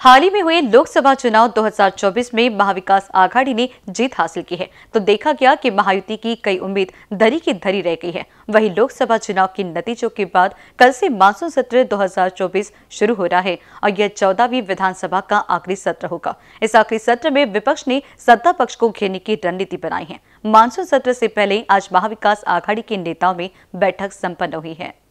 हाल ही में हुए लोकसभा चुनाव 2024 में महाविकास आघाड़ी ने जीत हासिल की है तो देखा गया कि महायुति की कई उम्मीद धरी की धरी रह गई है वहीं लोकसभा चुनाव के नतीजों के बाद कल से मानसून सत्र 2024 शुरू हो रहा है और यह चौदहवीं विधानसभा का आखिरी सत्र होगा इस आखिरी सत्र में विपक्ष ने सत्ता पक्ष को घेरने की रणनीति बनाई है मानसून सत्र से पहले आज महाविकास आघाड़ी के नेताओं में बैठक सम्पन्न हुई है